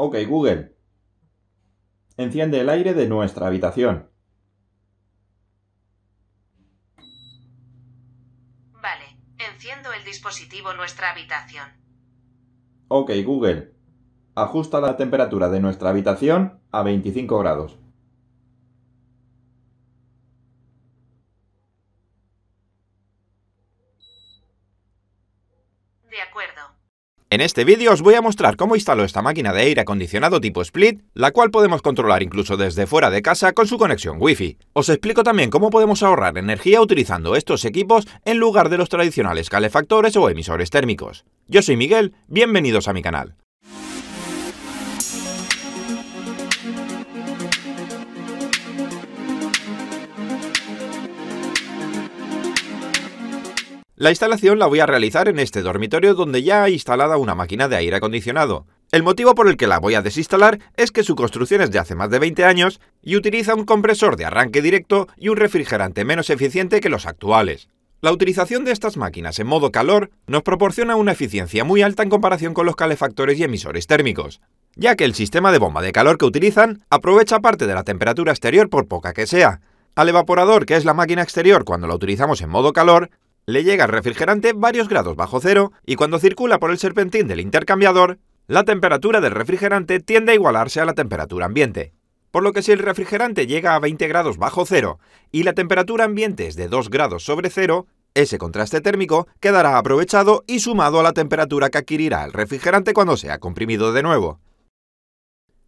Ok Google, enciende el aire de nuestra habitación. Vale, enciendo el dispositivo nuestra habitación. Ok Google, ajusta la temperatura de nuestra habitación a 25 grados. En este vídeo os voy a mostrar cómo instalo esta máquina de aire acondicionado tipo Split, la cual podemos controlar incluso desde fuera de casa con su conexión Wi-Fi. Os explico también cómo podemos ahorrar energía utilizando estos equipos en lugar de los tradicionales calefactores o emisores térmicos. Yo soy Miguel, bienvenidos a mi canal. La instalación la voy a realizar en este dormitorio donde ya hay instalada una máquina de aire acondicionado. El motivo por el que la voy a desinstalar es que su construcción es de hace más de 20 años y utiliza un compresor de arranque directo y un refrigerante menos eficiente que los actuales. La utilización de estas máquinas en modo calor nos proporciona una eficiencia muy alta en comparación con los calefactores y emisores térmicos, ya que el sistema de bomba de calor que utilizan aprovecha parte de la temperatura exterior por poca que sea. Al evaporador, que es la máquina exterior cuando la utilizamos en modo calor, le llega al refrigerante varios grados bajo cero y cuando circula por el serpentín del intercambiador, la temperatura del refrigerante tiende a igualarse a la temperatura ambiente. Por lo que si el refrigerante llega a 20 grados bajo cero y la temperatura ambiente es de 2 grados sobre cero, ese contraste térmico quedará aprovechado y sumado a la temperatura que adquirirá el refrigerante cuando sea comprimido de nuevo.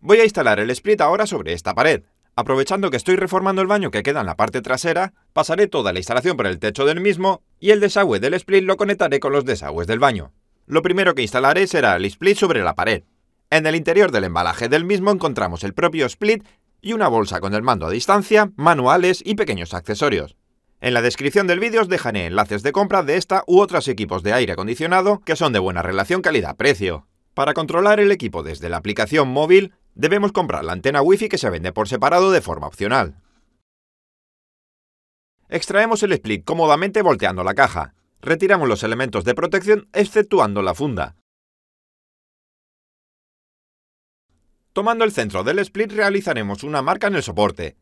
Voy a instalar el split ahora sobre esta pared. Aprovechando que estoy reformando el baño que queda en la parte trasera, pasaré toda la instalación por el techo del mismo y el desagüe del split lo conectaré con los desagües del baño. Lo primero que instalaré será el split sobre la pared. En el interior del embalaje del mismo encontramos el propio split y una bolsa con el mando a distancia, manuales y pequeños accesorios. En la descripción del vídeo os dejaré enlaces de compra de esta u otros equipos de aire acondicionado que son de buena relación calidad-precio. Para controlar el equipo desde la aplicación móvil, debemos comprar la antena wifi que se vende por separado de forma opcional. Extraemos el split cómodamente volteando la caja. Retiramos los elementos de protección exceptuando la funda. Tomando el centro del split realizaremos una marca en el soporte.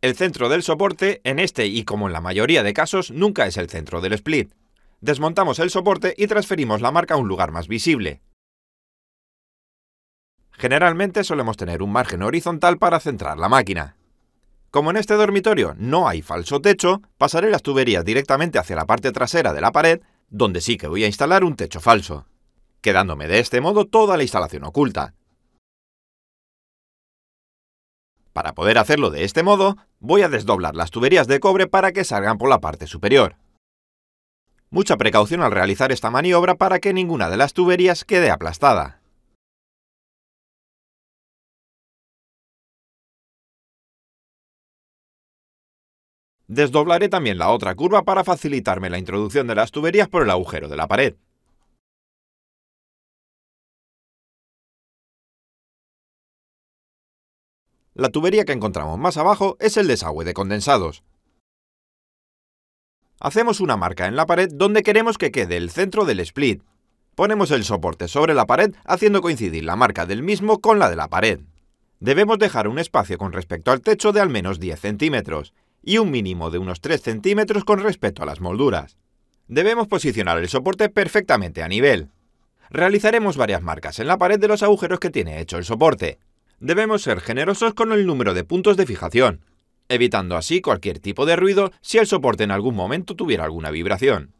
El centro del soporte, en este y como en la mayoría de casos, nunca es el centro del split. Desmontamos el soporte y transferimos la marca a un lugar más visible. Generalmente solemos tener un margen horizontal para centrar la máquina. Como en este dormitorio no hay falso techo, pasaré las tuberías directamente hacia la parte trasera de la pared, donde sí que voy a instalar un techo falso, quedándome de este modo toda la instalación oculta. Para poder hacerlo de este modo, voy a desdoblar las tuberías de cobre para que salgan por la parte superior. Mucha precaución al realizar esta maniobra para que ninguna de las tuberías quede aplastada. Desdoblaré también la otra curva para facilitarme la introducción de las tuberías por el agujero de la pared. La tubería que encontramos más abajo es el desagüe de condensados. Hacemos una marca en la pared donde queremos que quede el centro del split. Ponemos el soporte sobre la pared haciendo coincidir la marca del mismo con la de la pared. Debemos dejar un espacio con respecto al techo de al menos 10 centímetros y un mínimo de unos 3 centímetros con respecto a las molduras. Debemos posicionar el soporte perfectamente a nivel. Realizaremos varias marcas en la pared de los agujeros que tiene hecho el soporte. Debemos ser generosos con el número de puntos de fijación, evitando así cualquier tipo de ruido si el soporte en algún momento tuviera alguna vibración.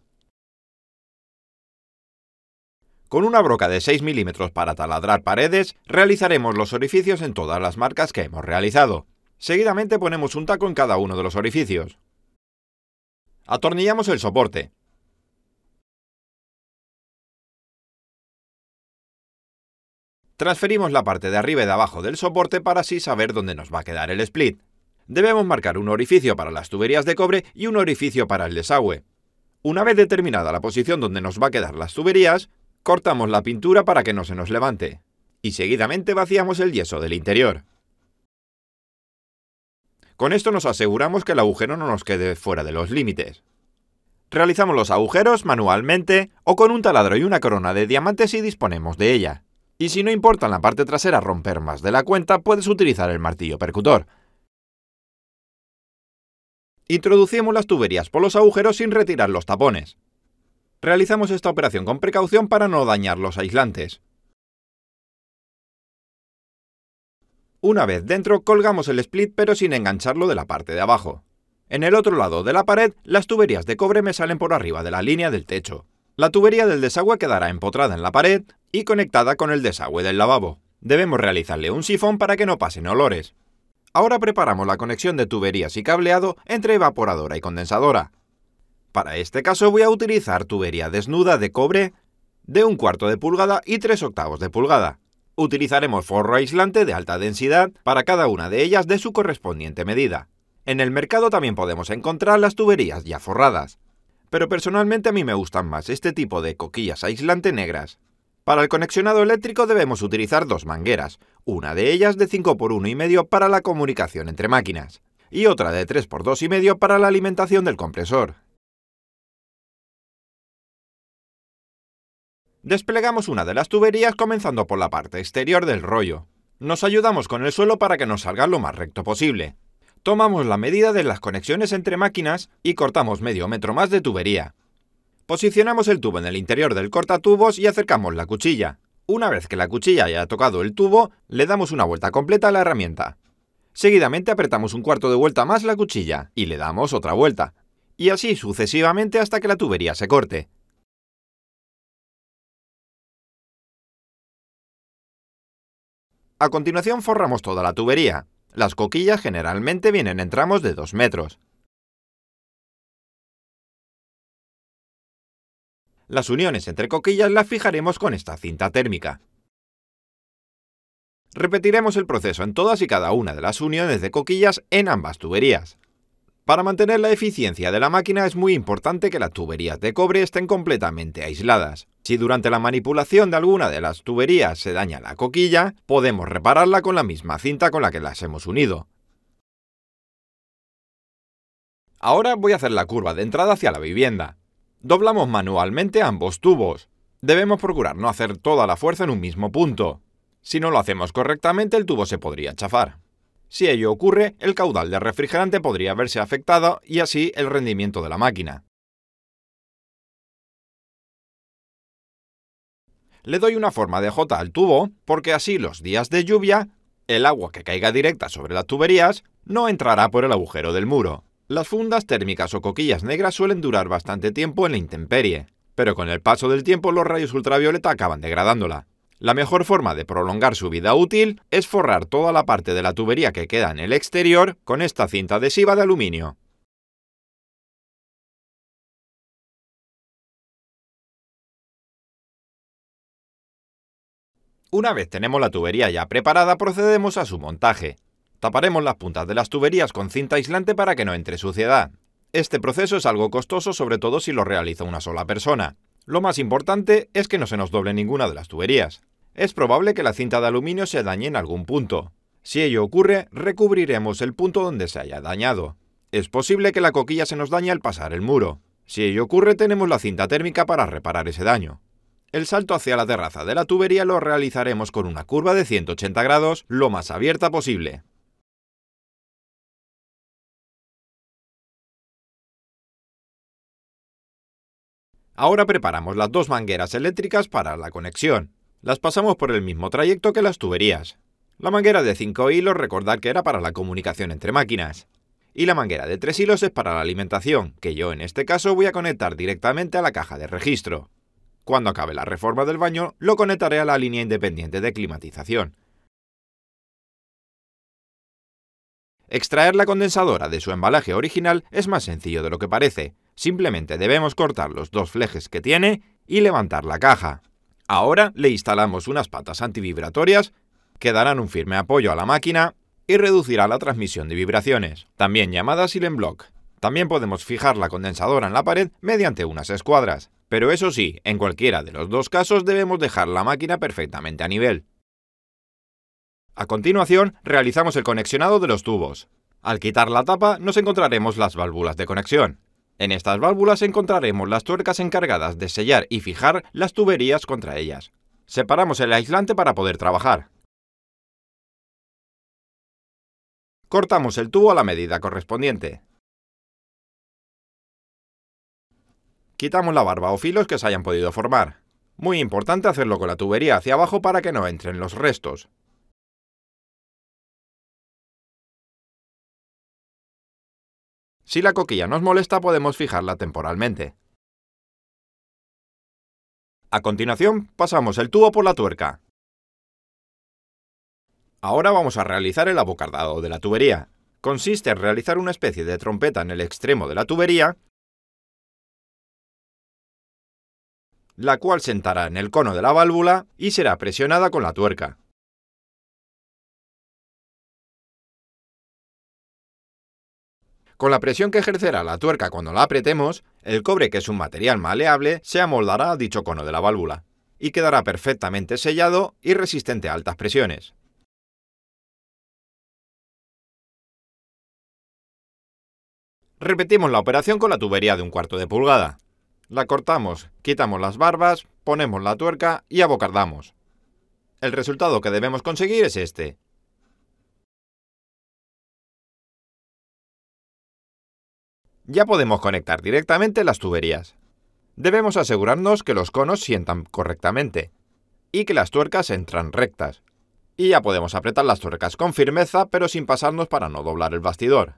Con una broca de 6 milímetros para taladrar paredes, realizaremos los orificios en todas las marcas que hemos realizado. Seguidamente ponemos un taco en cada uno de los orificios. Atornillamos el soporte. Transferimos la parte de arriba y de abajo del soporte para así saber dónde nos va a quedar el split. Debemos marcar un orificio para las tuberías de cobre y un orificio para el desagüe. Una vez determinada la posición donde nos va a quedar las tuberías, cortamos la pintura para que no se nos levante. Y seguidamente vaciamos el yeso del interior. Con esto nos aseguramos que el agujero no nos quede fuera de los límites. Realizamos los agujeros manualmente o con un taladro y una corona de diamantes si disponemos de ella. Y si no importa en la parte trasera romper más de la cuenta, puedes utilizar el martillo percutor. Introducimos las tuberías por los agujeros sin retirar los tapones. Realizamos esta operación con precaución para no dañar los aislantes. Una vez dentro, colgamos el split pero sin engancharlo de la parte de abajo. En el otro lado de la pared, las tuberías de cobre me salen por arriba de la línea del techo. La tubería del desagüe quedará empotrada en la pared y conectada con el desagüe del lavabo. Debemos realizarle un sifón para que no pasen olores. Ahora preparamos la conexión de tuberías y cableado entre evaporadora y condensadora. Para este caso voy a utilizar tubería desnuda de cobre de un cuarto de pulgada y 3 octavos de pulgada. Utilizaremos forro aislante de alta densidad para cada una de ellas de su correspondiente medida. En el mercado también podemos encontrar las tuberías ya forradas, pero personalmente a mí me gustan más este tipo de coquillas aislante negras. Para el conexionado eléctrico debemos utilizar dos mangueras, una de ellas de 5x1,5 para la comunicación entre máquinas, y otra de 3x2,5 para la alimentación del compresor. Desplegamos una de las tuberías comenzando por la parte exterior del rollo. Nos ayudamos con el suelo para que nos salga lo más recto posible. Tomamos la medida de las conexiones entre máquinas y cortamos medio metro más de tubería. Posicionamos el tubo en el interior del cortatubos y acercamos la cuchilla. Una vez que la cuchilla haya tocado el tubo, le damos una vuelta completa a la herramienta. Seguidamente apretamos un cuarto de vuelta más la cuchilla y le damos otra vuelta. Y así sucesivamente hasta que la tubería se corte. A continuación forramos toda la tubería. Las coquillas generalmente vienen en tramos de 2 metros. Las uniones entre coquillas las fijaremos con esta cinta térmica. Repetiremos el proceso en todas y cada una de las uniones de coquillas en ambas tuberías. Para mantener la eficiencia de la máquina es muy importante que las tuberías de cobre estén completamente aisladas. Si durante la manipulación de alguna de las tuberías se daña la coquilla, podemos repararla con la misma cinta con la que las hemos unido. Ahora voy a hacer la curva de entrada hacia la vivienda. Doblamos manualmente ambos tubos. Debemos procurar no hacer toda la fuerza en un mismo punto. Si no lo hacemos correctamente, el tubo se podría chafar. Si ello ocurre, el caudal de refrigerante podría verse afectado y así el rendimiento de la máquina. le doy una forma de J al tubo porque así los días de lluvia, el agua que caiga directa sobre las tuberías no entrará por el agujero del muro. Las fundas térmicas o coquillas negras suelen durar bastante tiempo en la intemperie, pero con el paso del tiempo los rayos ultravioleta acaban degradándola. La mejor forma de prolongar su vida útil es forrar toda la parte de la tubería que queda en el exterior con esta cinta adhesiva de aluminio. Una vez tenemos la tubería ya preparada, procedemos a su montaje. Taparemos las puntas de las tuberías con cinta aislante para que no entre suciedad. Este proceso es algo costoso, sobre todo si lo realiza una sola persona. Lo más importante es que no se nos doble ninguna de las tuberías. Es probable que la cinta de aluminio se dañe en algún punto. Si ello ocurre, recubriremos el punto donde se haya dañado. Es posible que la coquilla se nos dañe al pasar el muro. Si ello ocurre, tenemos la cinta térmica para reparar ese daño. El salto hacia la terraza de la tubería lo realizaremos con una curva de 180 grados lo más abierta posible. Ahora preparamos las dos mangueras eléctricas para la conexión. Las pasamos por el mismo trayecto que las tuberías. La manguera de 5 hilos recordad que era para la comunicación entre máquinas. Y la manguera de 3 hilos es para la alimentación, que yo en este caso voy a conectar directamente a la caja de registro. Cuando acabe la reforma del baño, lo conectaré a la línea independiente de climatización. Extraer la condensadora de su embalaje original es más sencillo de lo que parece. Simplemente debemos cortar los dos flejes que tiene y levantar la caja. Ahora le instalamos unas patas antivibratorias que darán un firme apoyo a la máquina y reducirá la transmisión de vibraciones, también llamadas silent block. También podemos fijar la condensadora en la pared mediante unas escuadras. Pero eso sí, en cualquiera de los dos casos debemos dejar la máquina perfectamente a nivel. A continuación, realizamos el conexionado de los tubos. Al quitar la tapa, nos encontraremos las válvulas de conexión. En estas válvulas encontraremos las tuercas encargadas de sellar y fijar las tuberías contra ellas. Separamos el aislante para poder trabajar. Cortamos el tubo a la medida correspondiente. Quitamos la barba o filos que se hayan podido formar. Muy importante hacerlo con la tubería hacia abajo para que no entren los restos. Si la coquilla nos molesta podemos fijarla temporalmente. A continuación, pasamos el tubo por la tuerca. Ahora vamos a realizar el abocardado de la tubería. Consiste en realizar una especie de trompeta en el extremo de la tubería la cual sentará en el cono de la válvula y será presionada con la tuerca. Con la presión que ejercerá la tuerca cuando la apretemos, el cobre, que es un material maleable, se amoldará a dicho cono de la válvula y quedará perfectamente sellado y resistente a altas presiones. Repetimos la operación con la tubería de un cuarto de pulgada la cortamos, quitamos las barbas, ponemos la tuerca y abocardamos. El resultado que debemos conseguir es este. Ya podemos conectar directamente las tuberías. Debemos asegurarnos que los conos sientan correctamente y que las tuercas entran rectas. Y ya podemos apretar las tuercas con firmeza pero sin pasarnos para no doblar el bastidor.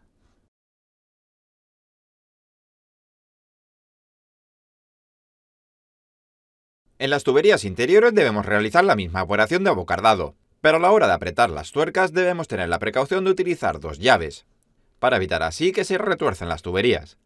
En las tuberías interiores debemos realizar la misma operación de abocardado, pero a la hora de apretar las tuercas debemos tener la precaución de utilizar dos llaves, para evitar así que se retuercen las tuberías.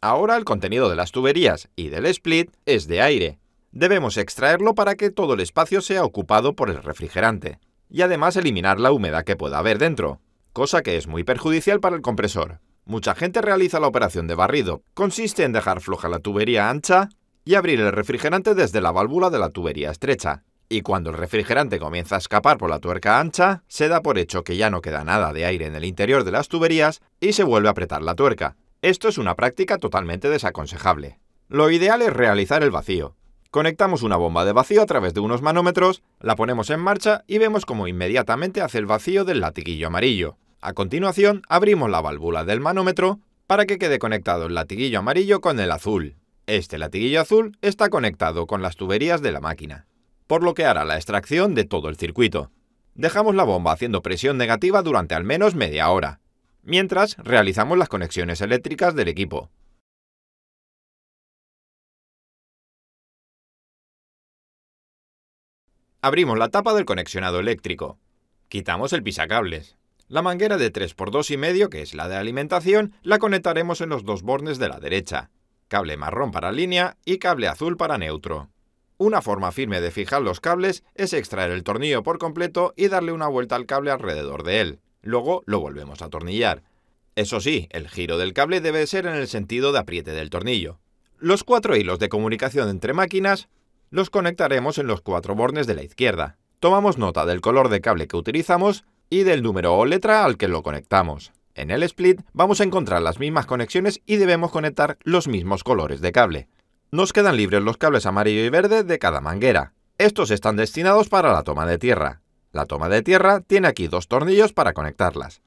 Ahora el contenido de las tuberías y del split es de aire. Debemos extraerlo para que todo el espacio sea ocupado por el refrigerante y además eliminar la humedad que pueda haber dentro, cosa que es muy perjudicial para el compresor. Mucha gente realiza la operación de barrido. Consiste en dejar floja la tubería ancha y abrir el refrigerante desde la válvula de la tubería estrecha. Y cuando el refrigerante comienza a escapar por la tuerca ancha, se da por hecho que ya no queda nada de aire en el interior de las tuberías y se vuelve a apretar la tuerca. Esto es una práctica totalmente desaconsejable. Lo ideal es realizar el vacío. Conectamos una bomba de vacío a través de unos manómetros, la ponemos en marcha y vemos cómo inmediatamente hace el vacío del latiguillo amarillo. A continuación, abrimos la válvula del manómetro para que quede conectado el latiguillo amarillo con el azul. Este latiguillo azul está conectado con las tuberías de la máquina, por lo que hará la extracción de todo el circuito. Dejamos la bomba haciendo presión negativa durante al menos media hora, mientras realizamos las conexiones eléctricas del equipo. Abrimos la tapa del conexionado eléctrico. Quitamos el pisacables. La manguera de 3 x 25 que es la de alimentación, la conectaremos en los dos bornes de la derecha. Cable marrón para línea y cable azul para neutro. Una forma firme de fijar los cables es extraer el tornillo por completo y darle una vuelta al cable alrededor de él. Luego lo volvemos a atornillar. Eso sí, el giro del cable debe ser en el sentido de apriete del tornillo. Los cuatro hilos de comunicación entre máquinas los conectaremos en los cuatro bornes de la izquierda. Tomamos nota del color de cable que utilizamos y del número o letra al que lo conectamos. En el split vamos a encontrar las mismas conexiones y debemos conectar los mismos colores de cable. Nos quedan libres los cables amarillo y verde de cada manguera. Estos están destinados para la toma de tierra. La toma de tierra tiene aquí dos tornillos para conectarlas.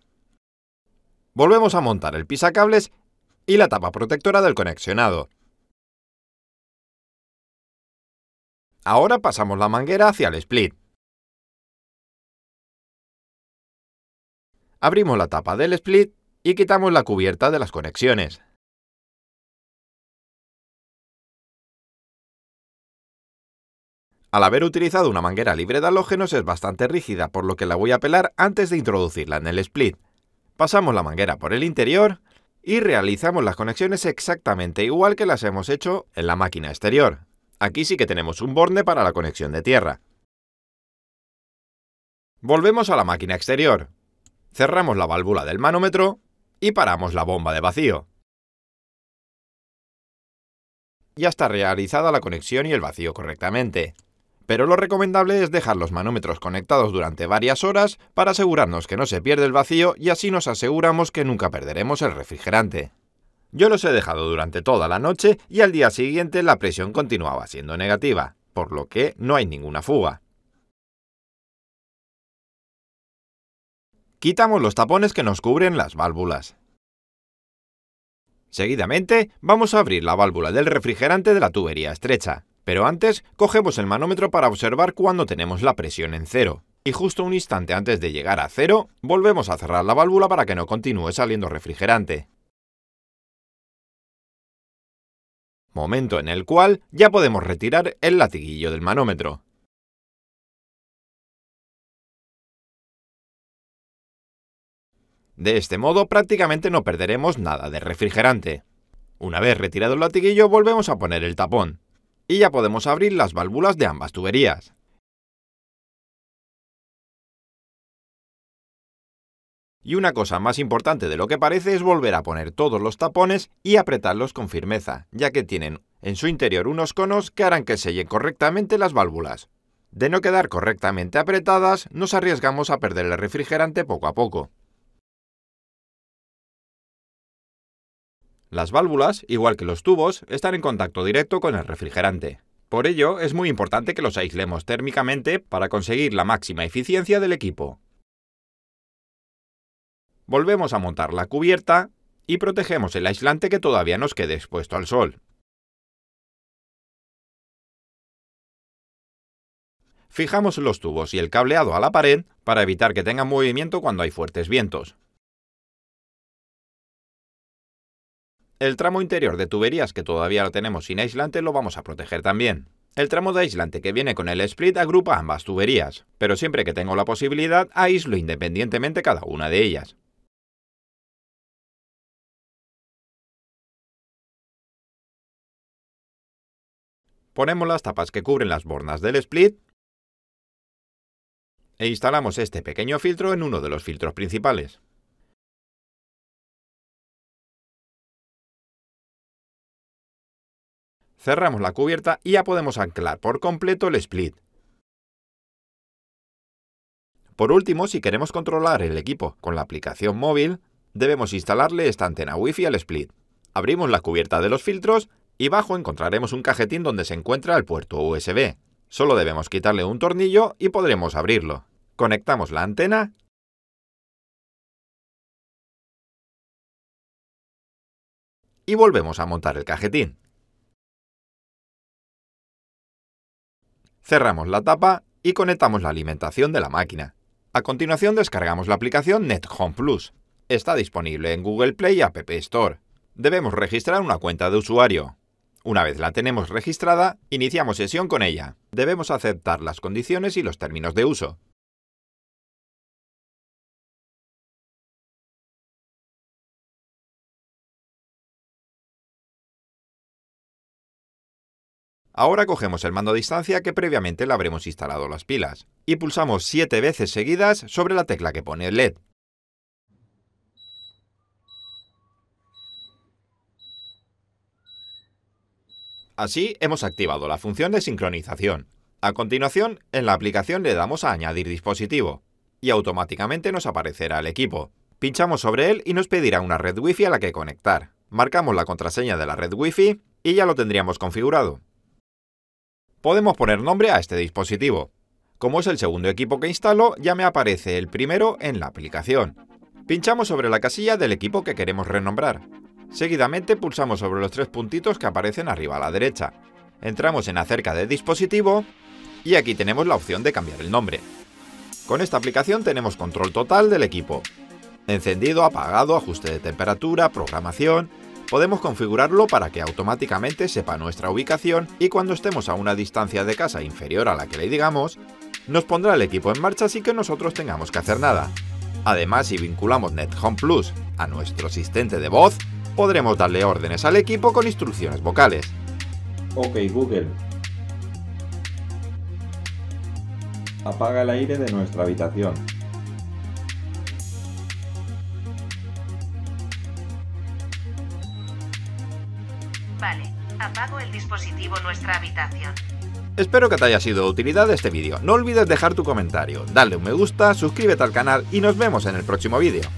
Volvemos a montar el pisacables y la tapa protectora del conexionado. Ahora pasamos la manguera hacia el split. abrimos la tapa del split y quitamos la cubierta de las conexiones. Al haber utilizado una manguera libre de halógenos es bastante rígida, por lo que la voy a pelar antes de introducirla en el split. Pasamos la manguera por el interior y realizamos las conexiones exactamente igual que las hemos hecho en la máquina exterior. Aquí sí que tenemos un borne para la conexión de tierra. Volvemos a la máquina exterior cerramos la válvula del manómetro y paramos la bomba de vacío. Ya está realizada la conexión y el vacío correctamente, pero lo recomendable es dejar los manómetros conectados durante varias horas para asegurarnos que no se pierde el vacío y así nos aseguramos que nunca perderemos el refrigerante. Yo los he dejado durante toda la noche y al día siguiente la presión continuaba siendo negativa, por lo que no hay ninguna fuga. quitamos los tapones que nos cubren las válvulas. Seguidamente, vamos a abrir la válvula del refrigerante de la tubería estrecha, pero antes cogemos el manómetro para observar cuando tenemos la presión en cero. Y justo un instante antes de llegar a cero, volvemos a cerrar la válvula para que no continúe saliendo refrigerante. Momento en el cual ya podemos retirar el latiguillo del manómetro. De este modo prácticamente no perderemos nada de refrigerante. Una vez retirado el latiguillo volvemos a poner el tapón y ya podemos abrir las válvulas de ambas tuberías. Y una cosa más importante de lo que parece es volver a poner todos los tapones y apretarlos con firmeza, ya que tienen en su interior unos conos que harán que sellen correctamente las válvulas. De no quedar correctamente apretadas, nos arriesgamos a perder el refrigerante poco a poco. Las válvulas, igual que los tubos, están en contacto directo con el refrigerante. Por ello, es muy importante que los aislemos térmicamente para conseguir la máxima eficiencia del equipo. Volvemos a montar la cubierta y protegemos el aislante que todavía nos quede expuesto al sol. Fijamos los tubos y el cableado a la pared para evitar que tengan movimiento cuando hay fuertes vientos. El tramo interior de tuberías que todavía lo tenemos sin aislante lo vamos a proteger también. El tramo de aislante que viene con el split agrupa ambas tuberías, pero siempre que tengo la posibilidad aíslo independientemente cada una de ellas. Ponemos las tapas que cubren las bornas del split e instalamos este pequeño filtro en uno de los filtros principales. cerramos la cubierta y ya podemos anclar por completo el split. Por último, si queremos controlar el equipo con la aplicación móvil, debemos instalarle esta antena Wi-Fi al split. Abrimos la cubierta de los filtros y bajo encontraremos un cajetín donde se encuentra el puerto USB. Solo debemos quitarle un tornillo y podremos abrirlo. Conectamos la antena y volvemos a montar el cajetín. Cerramos la tapa y conectamos la alimentación de la máquina. A continuación descargamos la aplicación NetHome Plus. Está disponible en Google Play y App Store. Debemos registrar una cuenta de usuario. Una vez la tenemos registrada, iniciamos sesión con ella. Debemos aceptar las condiciones y los términos de uso. Ahora cogemos el mando a distancia que previamente le habremos instalado las pilas y pulsamos 7 veces seguidas sobre la tecla que pone LED. Así hemos activado la función de sincronización. A continuación, en la aplicación le damos a Añadir dispositivo y automáticamente nos aparecerá el equipo. Pinchamos sobre él y nos pedirá una red Wi-Fi a la que conectar. Marcamos la contraseña de la red Wi-Fi y ya lo tendríamos configurado. Podemos poner nombre a este dispositivo. Como es el segundo equipo que instalo, ya me aparece el primero en la aplicación. Pinchamos sobre la casilla del equipo que queremos renombrar. Seguidamente pulsamos sobre los tres puntitos que aparecen arriba a la derecha. Entramos en acerca de dispositivo y aquí tenemos la opción de cambiar el nombre. Con esta aplicación tenemos control total del equipo. Encendido, apagado, ajuste de temperatura, programación, Podemos configurarlo para que automáticamente sepa nuestra ubicación y cuando estemos a una distancia de casa inferior a la que le digamos, nos pondrá el equipo en marcha sin que nosotros tengamos que hacer nada. Además, si vinculamos NetHome Plus a nuestro asistente de voz, podremos darle órdenes al equipo con instrucciones vocales. Ok Google, apaga el aire de nuestra habitación. positivo nuestra habitación. Espero que te haya sido de utilidad este vídeo. No olvides dejar tu comentario, darle un me gusta, suscríbete al canal y nos vemos en el próximo vídeo.